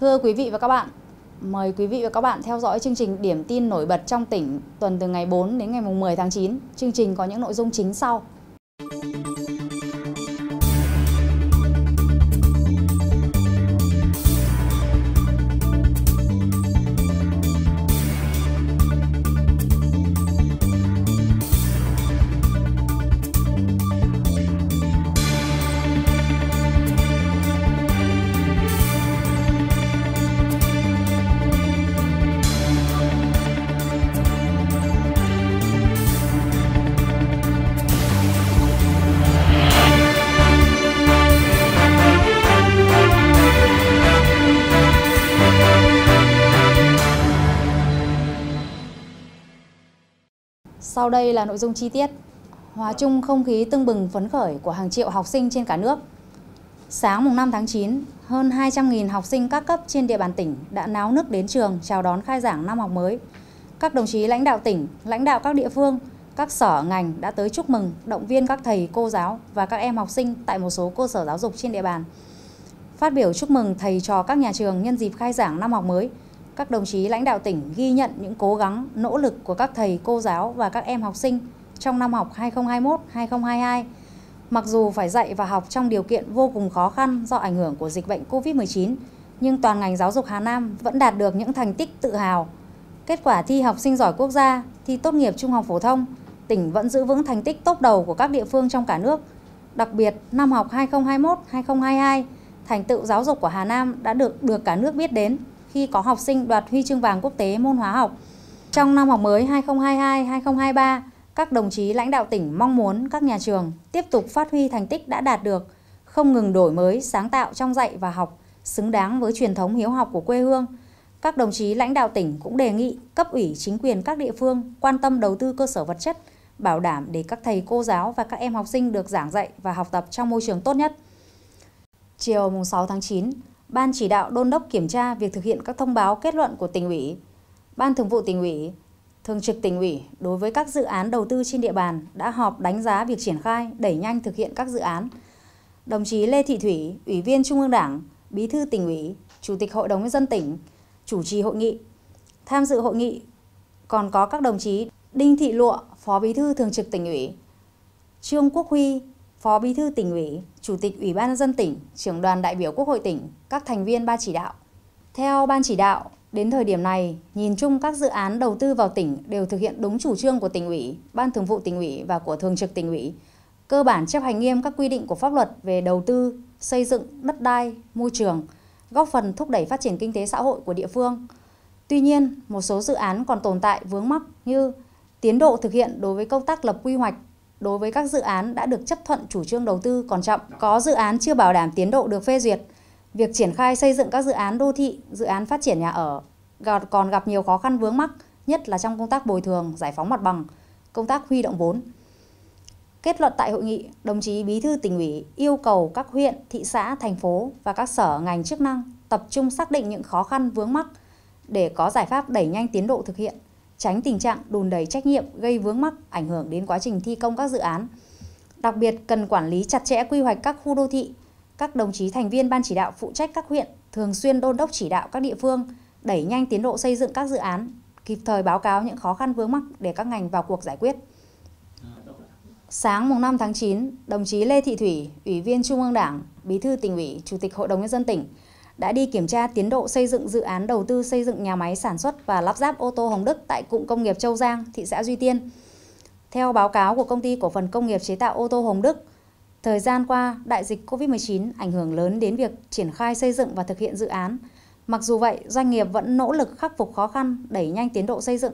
Thưa quý vị và các bạn, mời quý vị và các bạn theo dõi chương trình Điểm tin nổi bật trong tỉnh tuần từ ngày 4 đến ngày 10 tháng 9. Chương trình có những nội dung chính sau. Sau đây là nội dung chi tiết. Hòa chung không khí tưng bừng phấn khởi của hàng triệu học sinh trên cả nước. Sáng mùng 5 tháng 9, hơn 200.000 học sinh các cấp trên địa bàn tỉnh đã náo nức đến trường chào đón khai giảng năm học mới. Các đồng chí lãnh đạo tỉnh, lãnh đạo các địa phương, các sở ngành đã tới chúc mừng, động viên các thầy, cô giáo và các em học sinh tại một số cơ sở giáo dục trên địa bàn. Phát biểu chúc mừng thầy trò các nhà trường nhân dịp khai giảng năm học mới – các đồng chí lãnh đạo tỉnh ghi nhận những cố gắng, nỗ lực của các thầy, cô giáo và các em học sinh trong năm học 2021-2022. Mặc dù phải dạy và học trong điều kiện vô cùng khó khăn do ảnh hưởng của dịch bệnh COVID-19, nhưng toàn ngành giáo dục Hà Nam vẫn đạt được những thành tích tự hào. Kết quả thi học sinh giỏi quốc gia, thi tốt nghiệp trung học phổ thông, tỉnh vẫn giữ vững thành tích tốt đầu của các địa phương trong cả nước. Đặc biệt, năm học 2021-2022, thành tựu giáo dục của Hà Nam đã được được cả nước biết đến khi có học sinh đoạt huy chương vàng quốc tế môn hóa học. Trong năm học mới 2022-2023, các đồng chí lãnh đạo tỉnh mong muốn các nhà trường tiếp tục phát huy thành tích đã đạt được, không ngừng đổi mới, sáng tạo trong dạy và học, xứng đáng với truyền thống hiếu học của quê hương. Các đồng chí lãnh đạo tỉnh cũng đề nghị cấp ủy chính quyền các địa phương quan tâm đầu tư cơ sở vật chất, bảo đảm để các thầy cô giáo và các em học sinh được giảng dạy và học tập trong môi trường tốt nhất. Chiều 6 tháng 9, Ban chỉ đạo đôn đốc kiểm tra việc thực hiện các thông báo kết luận của tỉnh ủy, Ban thường vụ tỉnh ủy, Thường trực tỉnh ủy đối với các dự án đầu tư trên địa bàn đã họp đánh giá việc triển khai, đẩy nhanh thực hiện các dự án. Đồng chí Lê Thị Thủy, Ủy viên Trung ương Đảng, Bí thư tỉnh ủy, Chủ tịch Hội đồng nhân dân tỉnh, chủ trì hội nghị. Tham dự hội nghị còn có các đồng chí Đinh Thị Lụa, Phó Bí thư Thường trực tỉnh ủy, Trương Quốc Huy, Phó Bí thư tỉnh ủy, Chủ tịch Ủy ban nhân dân tỉnh, trưởng đoàn đại biểu Quốc hội tỉnh, các thành viên ban chỉ đạo. Theo ban chỉ đạo, đến thời điểm này, nhìn chung các dự án đầu tư vào tỉnh đều thực hiện đúng chủ trương của tỉnh ủy, ban thường vụ tỉnh ủy và của thường trực tỉnh ủy, cơ bản chấp hành nghiêm các quy định của pháp luật về đầu tư, xây dựng, đất đai, môi trường, góp phần thúc đẩy phát triển kinh tế xã hội của địa phương. Tuy nhiên, một số dự án còn tồn tại vướng mắc như tiến độ thực hiện đối với công tác lập quy hoạch, đối với các dự án đã được chấp thuận chủ trương đầu tư còn chậm, có dự án chưa bảo đảm tiến độ được phê duyệt. Việc triển khai xây dựng các dự án đô thị, dự án phát triển nhà ở còn gặp nhiều khó khăn vướng mắc, nhất là trong công tác bồi thường, giải phóng mặt bằng, công tác huy động vốn. Kết luận tại hội nghị, đồng chí Bí thư tỉnh ủy yêu cầu các huyện, thị xã, thành phố và các sở ngành chức năng tập trung xác định những khó khăn vướng mắc để có giải pháp đẩy nhanh tiến độ thực hiện tránh tình trạng đùn đẩy trách nhiệm gây vướng mắc ảnh hưởng đến quá trình thi công các dự án. Đặc biệt cần quản lý chặt chẽ quy hoạch các khu đô thị. Các đồng chí thành viên ban chỉ đạo phụ trách các huyện thường xuyên đôn đốc chỉ đạo các địa phương đẩy nhanh tiến độ xây dựng các dự án, kịp thời báo cáo những khó khăn vướng mắc để các ngành vào cuộc giải quyết. Sáng mùng 5 tháng 9, đồng chí Lê Thị Thủy, Ủy viên Trung ương Đảng, Bí thư tỉnh ủy, Chủ tịch Hội đồng nhân dân tỉnh đã đi kiểm tra tiến độ xây dựng dự án đầu tư xây dựng nhà máy sản xuất và lắp ráp ô tô Hồng Đức tại cụm công nghiệp Châu Giang, thị xã Duy Tiên. Theo báo cáo của công ty cổ phần công nghiệp chế tạo ô tô Hồng Đức, thời gian qua, đại dịch COVID-19 ảnh hưởng lớn đến việc triển khai xây dựng và thực hiện dự án. Mặc dù vậy, doanh nghiệp vẫn nỗ lực khắc phục khó khăn, đẩy nhanh tiến độ xây dựng.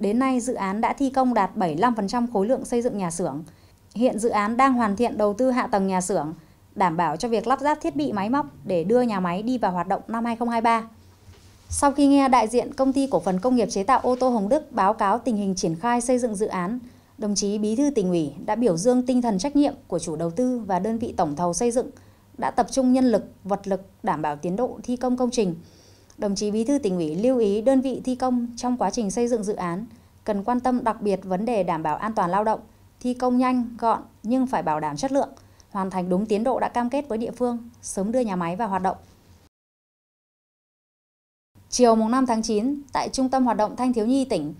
Đến nay, dự án đã thi công đạt 75% khối lượng xây dựng nhà xưởng. Hiện dự án đang hoàn thiện đầu tư hạ tầng nhà xưởng – đảm bảo cho việc lắp ráp thiết bị máy móc để đưa nhà máy đi vào hoạt động năm 2023. Sau khi nghe đại diện Công ty Cổ phần Công nghiệp Chế tạo ô tô Hồng Đức báo cáo tình hình triển khai xây dựng dự án, đồng chí Bí thư tỉnh ủy đã biểu dương tinh thần trách nhiệm của chủ đầu tư và đơn vị tổng thầu xây dựng, đã tập trung nhân lực, vật lực đảm bảo tiến độ thi công công trình. Đồng chí Bí thư tỉnh ủy lưu ý đơn vị thi công trong quá trình xây dựng dự án cần quan tâm đặc biệt vấn đề đảm bảo an toàn lao động, thi công nhanh, gọn nhưng phải bảo đảm chất lượng – hoàn thành đúng tiến độ đã cam kết với địa phương, sớm đưa nhà máy vào hoạt động. Chiều 5 tháng 9, tại Trung tâm Hoạt động Thanh Thiếu Nhi tỉnh,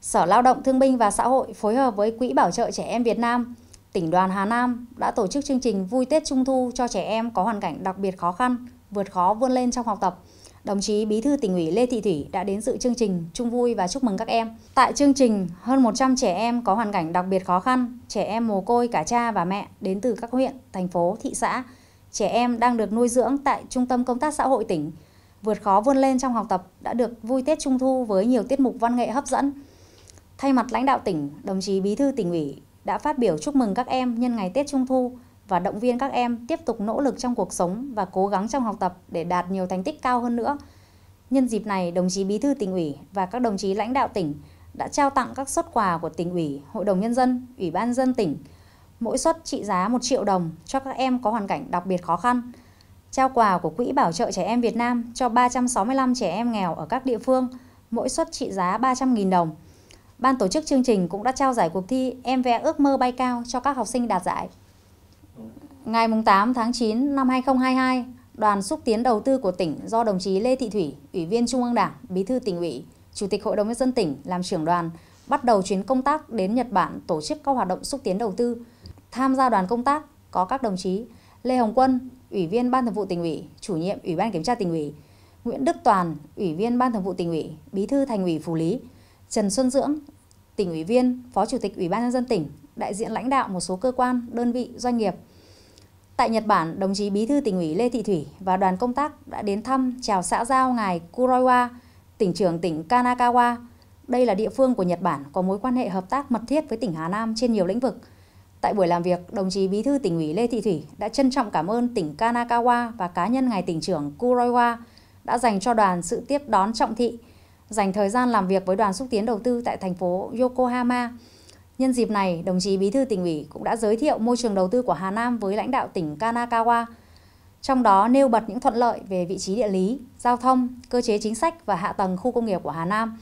Sở Lao động Thương binh và Xã hội phối hợp với Quỹ Bảo trợ Trẻ Em Việt Nam, tỉnh đoàn Hà Nam đã tổ chức chương trình Vui Tết Trung Thu cho trẻ em có hoàn cảnh đặc biệt khó khăn, vượt khó vươn lên trong học tập – đồng chí Bí thư tỉnh ủy Lê Thị Thủy đã đến dự chương trình chung vui và chúc mừng các em. Tại chương trình, hơn 100 trẻ em có hoàn cảnh đặc biệt khó khăn, trẻ em mồ côi cả cha và mẹ đến từ các huyện, thành phố, thị xã. Trẻ em đang được nuôi dưỡng tại Trung tâm Công tác Xã hội tỉnh. Vượt khó vươn lên trong học tập đã được vui Tết Trung Thu với nhiều tiết mục văn nghệ hấp dẫn. Thay mặt lãnh đạo tỉnh, đồng chí Bí thư tỉnh ủy đã phát biểu chúc mừng các em nhân ngày Tết Trung Thu và động viên các em tiếp tục nỗ lực trong cuộc sống và cố gắng trong học tập để đạt nhiều thành tích cao hơn nữa. Nhân dịp này, đồng chí Bí thư tỉnh ủy và các đồng chí lãnh đạo tỉnh đã trao tặng các suất quà của tỉnh ủy, Hội đồng Nhân dân, Ủy ban dân tỉnh, mỗi suất trị giá 1 triệu đồng cho các em có hoàn cảnh đặc biệt khó khăn. Trao quà của Quỹ Bảo trợ Trẻ Em Việt Nam cho 365 trẻ em nghèo ở các địa phương, mỗi suất trị giá 300.000 đồng. Ban tổ chức chương trình cũng đã trao giải cuộc thi Em vẽ ước mơ bay cao cho các học sinh đạt giải. Ngày 8 tháng 9 năm 2022, Đoàn xúc tiến đầu tư của tỉnh do đồng chí Lê Thị Thủy, Ủy viên Trung ương Đảng, Bí thư tỉnh ủy, Chủ tịch Hội đồng nhân dân tỉnh làm trưởng đoàn, bắt đầu chuyến công tác đến Nhật Bản tổ chức các hoạt động xúc tiến đầu tư. Tham gia đoàn công tác có các đồng chí Lê Hồng Quân, Ủy viên Ban Thường vụ tỉnh ủy, Chủ nhiệm Ủy ban Kiểm tra tỉnh ủy, Nguyễn Đức Toàn, Ủy viên Ban Thường vụ tỉnh ủy, Bí thư Thành ủy Phú Lý, Trần Xuân Dưỡng, tỉnh ủy viên, Phó Chủ tịch Ủy ban nhân dân tỉnh, đại diện lãnh đạo một số cơ quan, đơn vị, doanh nghiệp – Tại Nhật Bản, đồng chí Bí thư tỉnh ủy Lê Thị Thủy và đoàn công tác đã đến thăm chào xã giao ngài Kuroiwa, tỉnh trưởng tỉnh Kanagawa. Đây là địa phương của Nhật Bản có mối quan hệ hợp tác mật thiết với tỉnh Hà Nam trên nhiều lĩnh vực. Tại buổi làm việc, đồng chí Bí thư tỉnh ủy Lê Thị Thủy đã trân trọng cảm ơn tỉnh Kanagawa và cá nhân ngài tỉnh trưởng Kuroiwa đã dành cho đoàn sự tiếp đón trọng thị, dành thời gian làm việc với đoàn xúc tiến đầu tư tại thành phố Yokohama. Nhân dịp này, đồng chí Bí thư tỉnh ủy cũng đã giới thiệu môi trường đầu tư của Hà Nam với lãnh đạo tỉnh Kanakawa, trong đó nêu bật những thuận lợi về vị trí địa lý, giao thông, cơ chế chính sách và hạ tầng khu công nghiệp của Hà Nam.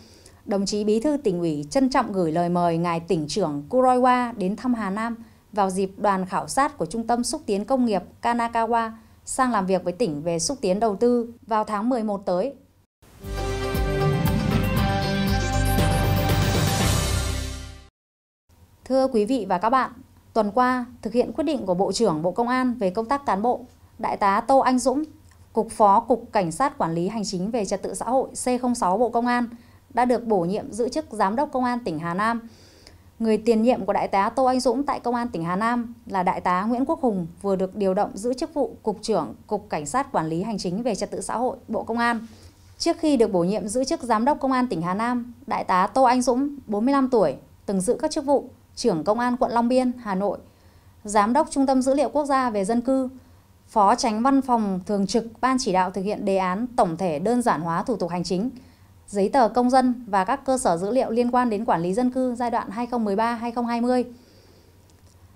Đồng chí Bí thư tỉnh ủy trân trọng gửi lời mời ngài tỉnh trưởng Kuroiwa đến thăm Hà Nam vào dịp đoàn khảo sát của Trung tâm xúc tiến công nghiệp Kanakawa sang làm việc với tỉnh về xúc tiến đầu tư vào tháng 11 tới Thưa quý vị và các bạn, tuần qua thực hiện quyết định của Bộ trưởng Bộ Công an về công tác cán bộ, Đại tá Tô Anh Dũng, Cục Phó Cục Cảnh sát Quản lý Hành chính về Trật tự xã hội C06 Bộ Công an đã được bổ nhiệm giữ chức Giám đốc Công an tỉnh Hà Nam. Người tiền nhiệm của Đại tá Tô Anh Dũng tại Công an tỉnh Hà Nam là Đại tá Nguyễn Quốc Hùng vừa được điều động giữ chức vụ Cục trưởng Cục Cảnh sát Quản lý Hành chính về Trật tự xã hội Bộ Công an. Trước khi được bổ nhiệm giữ chức Giám đốc Công an tỉnh Hà Nam, Đại tá Tô Anh Dũng, 45 tuổi, từng giữ các chức vụ trưởng Công an quận Long Biên, Hà Nội, Giám đốc Trung tâm Dữ liệu Quốc gia về Dân cư, Phó tránh văn phòng thường trực Ban chỉ đạo thực hiện đề án tổng thể đơn giản hóa thủ tục hành chính, giấy tờ công dân và các cơ sở dữ liệu liên quan đến quản lý dân cư giai đoạn 2013-2020.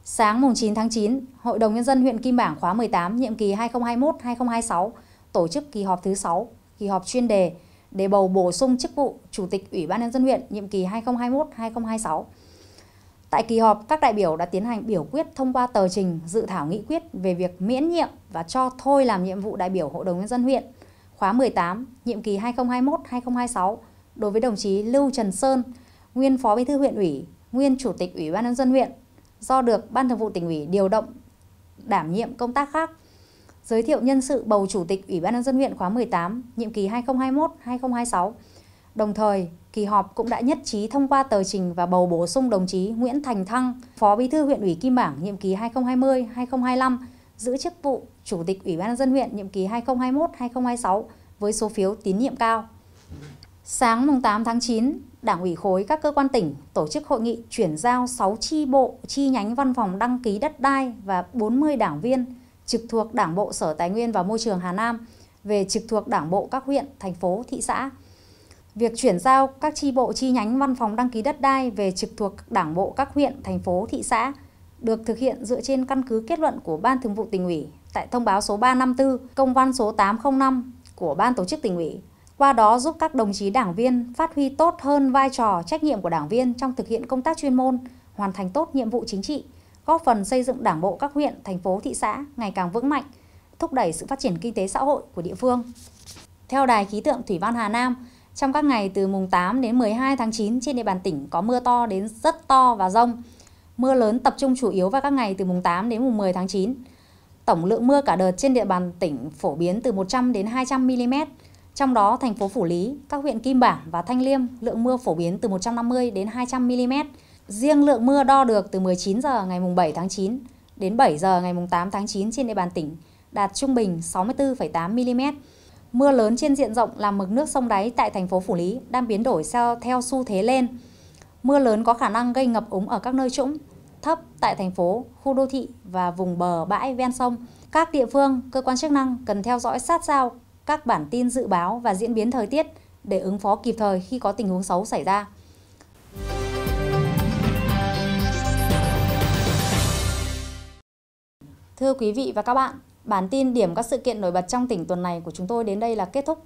Sáng 9 tháng 9, Hội đồng Nhân dân huyện Kim Bảng khóa 18 nhiệm kỳ 2021-2026 tổ chức kỳ họp thứ 6, kỳ họp chuyên đề để bầu bổ sung chức vụ Chủ tịch Ủy ban Nhân dân huyện nhiệm kỳ 2021-2026. Tại kỳ họp, các đại biểu đã tiến hành biểu quyết thông qua tờ trình dự thảo nghị quyết về việc miễn nhiệm và cho thôi làm nhiệm vụ đại biểu Hội đồng Nhân dân huyện khóa 18, nhiệm kỳ 2021-2026 đối với đồng chí Lưu Trần Sơn, nguyên Phó Bí thư huyện ủy, nguyên Chủ tịch Ủy ban Nhân dân huyện, do được Ban thường vụ tỉnh ủy điều động đảm nhiệm công tác khác. Giới thiệu nhân sự bầu Chủ tịch Ủy ban Nhân dân huyện khóa 18, nhiệm kỳ 2021-2026, đồng thời kỳ họp cũng đã nhất trí thông qua tờ trình và bầu bổ sung đồng chí Nguyễn Thành Thăng, Phó Bí thư huyện ủy Kim Bảng nhiệm kỳ 2020-2025 giữ chức vụ Chủ tịch Ủy ban nhân dân huyện nhiệm kỳ 2021-2026 với số phiếu tín nhiệm cao. Sáng 8 tháng 9, Đảng ủy khối các cơ quan tỉnh tổ chức hội nghị chuyển giao 6 chi bộ chi nhánh văn phòng đăng ký đất đai và 40 đảng viên trực thuộc Đảng bộ Sở Tài nguyên và Môi trường Hà Nam về trực thuộc Đảng bộ các huyện, thành phố, thị xã Việc chuyển giao các chi bộ chi nhánh văn phòng đăng ký đất đai về trực thuộc đảng bộ các huyện, thành phố, thị xã được thực hiện dựa trên căn cứ kết luận của Ban Thường vụ tỉnh ủy tại thông báo số 354, công văn số 805 của Ban Tổ chức tỉnh ủy. Qua đó giúp các đồng chí đảng viên phát huy tốt hơn vai trò trách nhiệm của đảng viên trong thực hiện công tác chuyên môn, hoàn thành tốt nhiệm vụ chính trị, góp phần xây dựng đảng bộ các huyện, thành phố, thị xã ngày càng vững mạnh, thúc đẩy sự phát triển kinh tế xã hội của địa phương. Theo Đài Khí tượng Thủy văn Hà Nam, trong các ngày từ mùng 8 đến 12 tháng 9 trên địa bàn tỉnh có mưa to đến rất to và rông. Mưa lớn tập trung chủ yếu vào các ngày từ mùng 8 đến mùng 10 tháng 9. Tổng lượng mưa cả đợt trên địa bàn tỉnh phổ biến từ 100 đến 200 mm. Trong đó, thành phố Phủ Lý, các huyện Kim Bảng và Thanh Liêm lượng mưa phổ biến từ 150 đến 200 mm. Riêng lượng mưa đo được từ 19 giờ ngày mùng 7 tháng 9 đến 7 giờ ngày mùng 8 tháng 9 trên địa bàn tỉnh đạt trung bình 64,8 mm Mưa lớn trên diện rộng làm mực nước sông đáy tại thành phố Phủ Lý đang biến đổi theo, xu thế lên. Mưa lớn có khả năng gây ngập úng ở các nơi trũng, thấp tại thành phố, khu đô thị và vùng bờ bãi ven sông. Các địa phương, cơ quan chức năng cần theo dõi sát sao các bản tin dự báo và diễn biến thời tiết để ứng phó kịp thời khi có tình huống xấu xảy ra. Thưa quý vị và các bạn, Bản tin điểm các sự kiện nổi bật trong tỉnh tuần này của chúng tôi đến đây là kết thúc.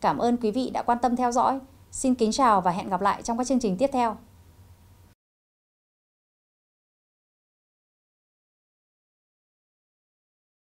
Cảm ơn quý vị đã quan tâm theo dõi. Xin kính chào và hẹn gặp lại trong các chương trình tiếp theo.